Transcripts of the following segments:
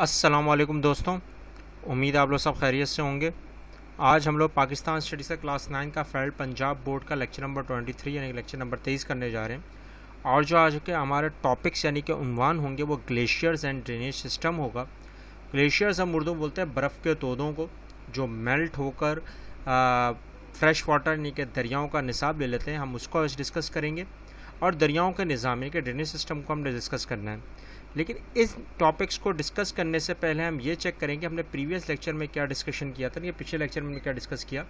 वालेकुम दोस्तों उम्मीद आप लोग सब खैरियत से होंगे आज हम लोग पाकिस्तान स्टडी से क्लास नाइन का फेल्ड पंजाब बोर्ड का लेक्चर नंबर ट्वेंटी थ्री यानी लेक्चर नंबर तेईस करने जा रहे हैं और जो आज के हमारे टॉपिक्स यानी कि उनवान होंगे वो ग्लेशियर्स एंड ड्रेनेज सिस्टम होगा ग्लेशियर्स हम उर्दू बोलते हैं बर्फ़ के तोदों को जो मेल्ट होकर फ्रेश वाटर यानी कि दरियाओं का निसाब ले लेते हैं हम उसको आज डिस्कस करेंगे और दरियाओं के निज़ाम के ड्रेनेज सिस्टम को हमने डिस्कस करना है लेकिन इस टॉपिक्स को डिस्कस करने से पहले हम ये चेक करें कि हमने प्रीवियस लेक्चर में क्या डिस्कशन किया था या पिछले लेक्चर में क्या डिस्कस किया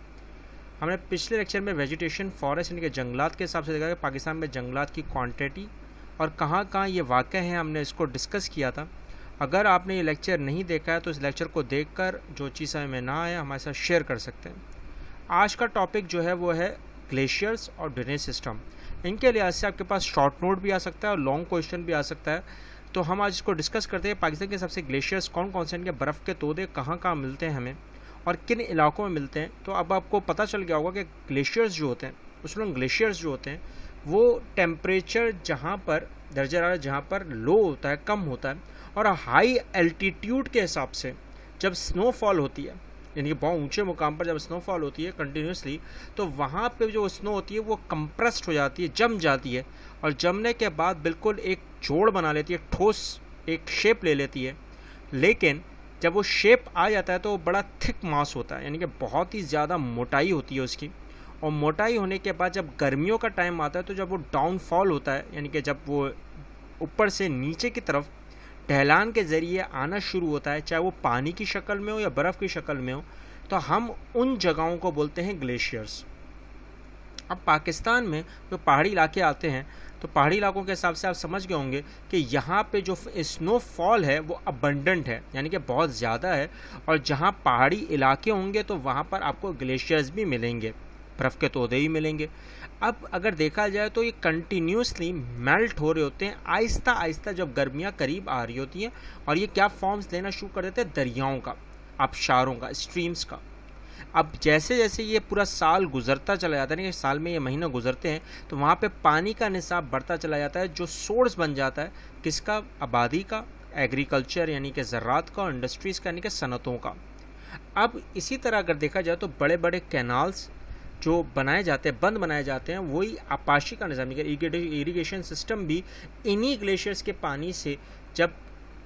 हमने पिछले लेक्चर में वेजिटेशन फॉरेस्ट यानी कि जंगलात के हिसाब से देखा कि पाकिस्तान में जंगलात की क्वांटिटी और कहाँ कहाँ ये वाक़ है हमने इसको डिस्कस किया था अगर आपने ये लेक्चर नहीं देखा है तो इस लेक्चर को कर जो चीज़ हमें में ना आए हमारे साथ शेयर कर सकते हैं आज का टॉपिक जो है वो है ग्लेशियर्स और ड्रेनेज सिस्टम इनके लिहाज से आपके पास शॉर्ट नोट भी आ सकता है और लॉन्ग क्वेश्चन भी आ सकता है तो हम आज इसको डिस्कस करते हैं पाकिस्तान के सबसे ग्लेशियर्स कौन कौन से इनके बर्फ़ के तोदे कहाँ कहाँ मिलते हैं हमें और किन इलाकों में मिलते हैं तो अब आपको पता चल गया होगा कि ग्लेशियर्स जो होते हैं उसमें ग्लेशियर्स जो होते हैं वो टेम्परेचर जहाँ पर दर्जा रारा जहाँ पर लो होता है कम होता है और हाई एल्टीट्यूड के हिसाब से जब स्नोफॉल होती है यानी कि बहुत ऊंचे मुकाम पर जब स्नोफॉल होती है कंटिन्यूसली तो वहाँ पे जो स्नो होती है वो कंप्रेस्ड हो जाती है जम जाती है और जमने के बाद बिल्कुल एक जोड़ बना लेती है ठोस एक शेप ले लेती है लेकिन जब वो शेप आ जाता है तो वो बड़ा थिक मास होता है यानी कि बहुत ही ज़्यादा मोटाई होती है उसकी और मोटाई होने के बाद जब गर्मियों का टाइम आता है तो जब वो डाउनफॉल होता है यानी कि जब वो ऊपर से नीचे की तरफ ढलान के ज़रिए आना शुरू होता है चाहे वो पानी की शक्ल में हो या बर्फ़ की शक्ल में हो तो हम उन जगहों को बोलते हैं ग्लेशियर्स अब पाकिस्तान में जो पहाड़ी इलाके आते हैं तो पहाड़ी इलाकों के हिसाब से आप समझ गए होंगे कि यहाँ पे जो स्नोफॉल है वो अबंडेंट है यानी कि बहुत ज़्यादा है और जहाँ पहाड़ी इलाके होंगे तो वहाँ पर आपको ग्लेशियर्स भी मिलेंगे बर्फ़ के तोदे ही मिलेंगे अब अगर देखा जाए तो ये कंटिन्यूसली मेल्ट हो रहे होते हैं आहिस्ता आहिस्ता जब गर्मियाँ करीब आ रही होती हैं और ये क्या फॉर्म्स लेना शुरू कर देते हैं दरियाओं का आबशारों का स्ट्रीम्स का अब जैसे जैसे ये पूरा साल गुजरता चला जाता है साल में ये महीना गुजरते हैं तो वहाँ पे पानी का निसाब बढ़ता चला जाता है जो सोर्स बन जाता है किसका आबादी का एग्रीकल्चर यानी कि ज़रात का इंडस्ट्रीज़ का यानी कि सनतों का अब इसी तरह अगर देखा जाए तो बड़े बड़े कैनाल्स जो बनाए जाते हैं बंद बनाए जाते हैं वही आपाशी का निज़ाम इरीगेशन सिस्टम भी इन्हीं ग्लेशियर्स के पानी से जब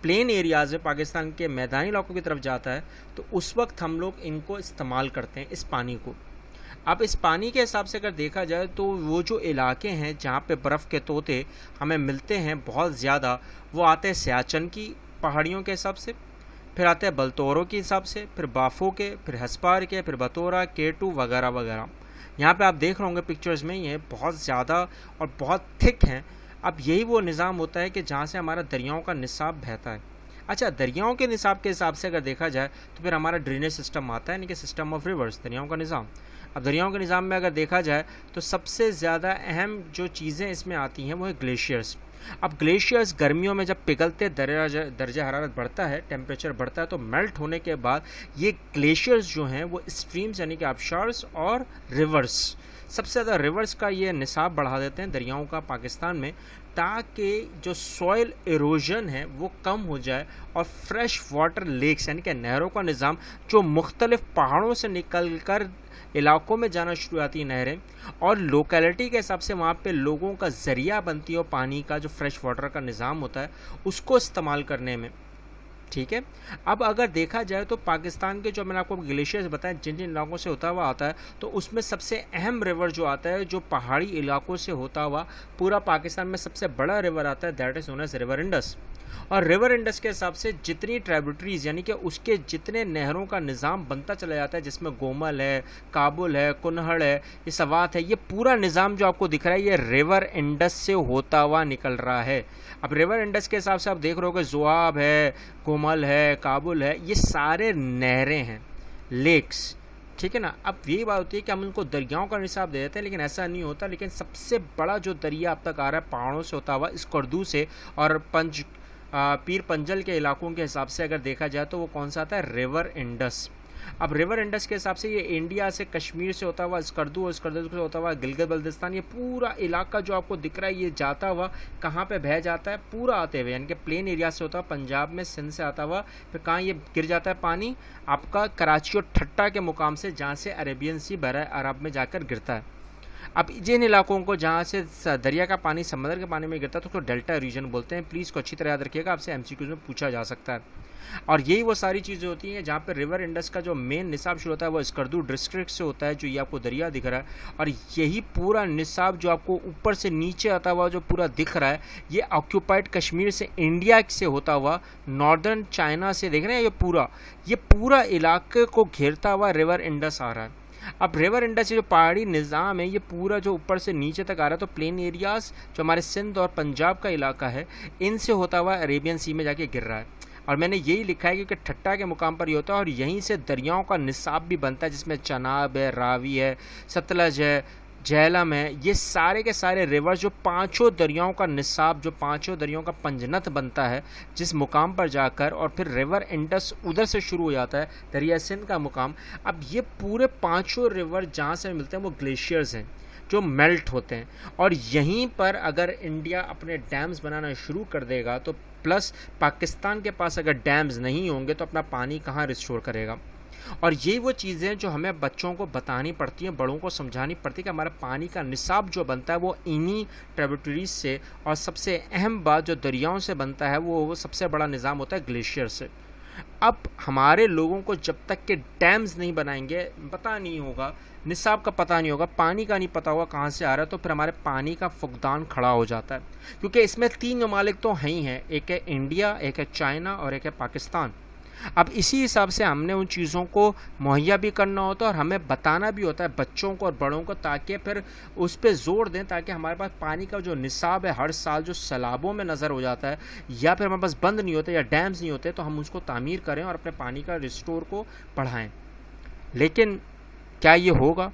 प्लेन एरियाज़ में पाकिस्तान के मैदानी इलाकों की तरफ जाता है तो उस वक्त हम लोग इनको इस्तेमाल करते हैं इस पानी को अब इस पानी के हिसाब से अगर देखा जाए तो वो जो इलाके हैं जहाँ पे बर्फ़ के तोते हमें मिलते हैं बहुत ज़्यादा वो आते हैं सियाचन की पहाड़ियों के हिसाब से फिर आते हैं बलतौरों के हिसाब से फिर बाफो के फिर हसपार के फिर बतौरा के टू वगैरह वगैरह यहाँ पे आप देख रहे होंगे पिक्चर्स में ये बहुत ज़्यादा और बहुत थिक हैं अब यही वो निज़ाम होता है कि जहाँ से हमारा दरियाओं का निसाब बहता है अच्छा दरियाओं के निसाब के हिसाब से अगर देखा जाए तो फिर हमारा ड्रेनेज सिस्टम आता है यानी कि सिस्टम ऑफ रिवर्स दरियाओं का निज़ाम अब दरियाओं के निज़ाम में अगर देखा जाए तो सबसे ज़्यादा अहम जो चीज़ें इसमें आती हैं वो है ग्लेशियर्स अब ग्लेशियर्स गर्मियों में जब पिघलते दर्जा दर्जा हरारत बढ़ता है टेम्परेचर बढ़ता है तो मेल्ट होने के बाद ये ग्लेशियर्स जो हैं वो स्ट्रीम्स यानी कि आबशार्स और रिवर्स सबसे ज़्यादा रिवर्स का ये निसाब बढ़ा देते हैं दरियाओं का पाकिस्तान में ताकि जो सॉयल इरोजन है वो कम हो जाए और फ्रेश वाटर लेक्स यानी कि नहरों का निज़ाम जो मुख्तलिफ पहाड़ों से निकल कर इलाकों में जाना शुरुआती नहरें और लोकेलिटी के हिसाब से वहाँ पे लोगों का ज़रिया बनती है पानी का जो फ्रेश वाटर का निज़ाम होता है उसको इस्तेमाल करने में ठीक है अब अगर देखा जाए तो पाकिस्तान के जो मैंने आपको ग्लेशियर्स बताए जिन जिन इलाकों से होता हुआ आता है तो उसमें सबसे अहम रिवर जो आता है जो पहाड़ी इलाकों से होता हुआ पूरा पाकिस्तान में सबसे बड़ा रिवर आता है that is known as river Indus और रिवर इंडस के हिसाब से जितनी ट्राइब्यूटरीज यानी कि उसके जितने नहरों का निज़ाम बनता चला जाता है जिसमें गोमल है काबुल है कुनहड़ है ये सवात है ये पूरा निज़ाम जो आपको दिख रहा है ये रिवर इंडस से होता हुआ निकल रहा है अब रिवर इंडस के हिसाब से आप देख रहे हो जुआब है कोमल है काबुल है ये सारे नहरें हैं लेक्स ठीक है ना अब यही बात होती है कि हम उनको दरियाओं का हिसाब दे देते हैं लेकिन ऐसा नहीं होता लेकिन सबसे बड़ा जो दरिया अब तक आ रहा है पहाड़ों से होता हुआ इस कर्दू से और पंच पीर पंजल के इलाकों के हिसाब से अगर देखा जाए तो वो कौन सा आता है रिवर इंडस अब रिवर इंडस के हिसाब से ये इंडिया से कश्मीर से होता हुआ स्कर्दू और स्कर्दू से होता हुआ गिलगत बल्दिस्तान ये पूरा इलाका जो आपको दिख रहा है ये जाता हुआ कहाँ पे बह जाता है पूरा आते हुए यानी कि प्लेन एरिया से होता है पंजाब में सिंध से आता हुआ फिर कहाँ ये गिर जाता है पानी आपका कराची और ठट्टा के मुकाम से जहाँ से अरेबियन सी बर अरब में जाकर गिरता है अब जिन इलाकों को जहाँ से दरिया का पानी समंदर के पानी में गिरता है तो उसको डेल्टा रीजन बोलते हैं प्लीज़ को अच्छी तरह याद रखिएगा आपसे एम में पूछा जा सकता है और यही वो सारी चीज़ें होती हैं जहाँ पर रिवर इंडस का जो मेन निसाब शुरू होता है वो स्कर्दू डिस्ट्रिक्ट से होता है जो ये आपको दरिया दिख रहा है और यही पूरा निसाब जो आपको ऊपर से नीचे आता हुआ जो पूरा दिख रहा है ये ऑक्यूपाइड कश्मीर से इंडिया से होता हुआ नॉर्दर्न चाइना से देख रहे हैं ये पूरा ये पूरा इलाके को घेरता हुआ रिवर इंडस आ रहा है अब रिवर इंडस जो पहाड़ी निज़ाम है ये पूरा जो ऊपर से नीचे तक आ रहा है तो प्लेन एरियाज़ जो हमारे सिंध और पंजाब का इलाका है इनसे होता हुआ अरेबियन सी में जाके गिर रहा है और मैंने यही लिखा है क्योंकि ठट्टा के मुकाम पर ये होता है और यहीं से दरियाओं का निसाब भी बनता है जिसमें चनाब है रावी है सतलज है जहलम है ये सारे के सारे रिवर्स जो पांचों दरियाओं का निसाब जो पांचों दरियाओं का पंजनत बनता है जिस मुकाम पर जाकर और फिर रिवर इंडस उधर से शुरू हो जाता है दरिया सिंध का मुकाम अब ये पूरे पांचों रिवर जहाँ से मिलते हैं वो ग्लेशियर्स हैं जो मेल्ट होते हैं और यहीं पर अगर इंडिया अपने डैम्स बनाना शुरू कर देगा तो प्लस पाकिस्तान के पास अगर डैम्स नहीं होंगे तो अपना पानी कहाँ रिस्टोर करेगा और ये वो चीज़ें जो हमें बच्चों को बतानी पड़ती हैं बड़ों को समझानी पड़ती है कि हमारा पानी का निसाब जो बनता है वो इन्हीं ट्रेबिटरीज से और सबसे अहम बात जो दरियाओं से बनता है वो, वो सबसे बड़ा निज़ाम होता है ग्लेशियर से अब हमारे लोगों को जब तक के डैम्स नहीं बनाएंगे पता नहीं होगा निसाब का पता नहीं होगा पानी का नहीं पता होगा कहाँ से आ रहा है तो फिर हमारे पानी का फुकदान खड़ा हो जाता है क्योंकि इसमें तीन ममालिक तो हैं ही हैं एक है इंडिया एक है चाइना और एक है पाकिस्तान अब इसी हिसाब से हमने उन चीज़ों को मुहैया भी करना होता है और हमें बताना भी होता है बच्चों को और बड़ों को ताकि फिर उस पर जोर दें ताकि हमारे पास पानी का जो निसाब है हर साल जो सैलाबों में नज़र हो जाता है या फिर हमारे पास बंद नहीं होते या डैम्स नहीं होते तो हम उसको तामीर करें और अपने पानी का रिस्टोर को बढ़ाएँ लेकिन क्या ये होगा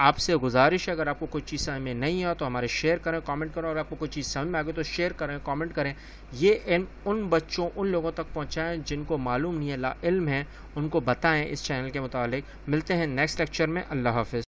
आपसे गुजारिश है अगर आपको कोई चीज़ समझ में नहीं आ तो हमारे शेयर करें कमेंट करें और आपको कोई चीज़ समझ में आ गई तो शेयर करें कमेंट करें ये इन उन बच्चों उन लोगों तक पहुंचाएं जिनको मालूम नहीं है ला इल्म है उनको बताएं इस चैनल के मुतालिक मिलते हैं नेक्स्ट लेक्चर में अल्लाह हाफिज़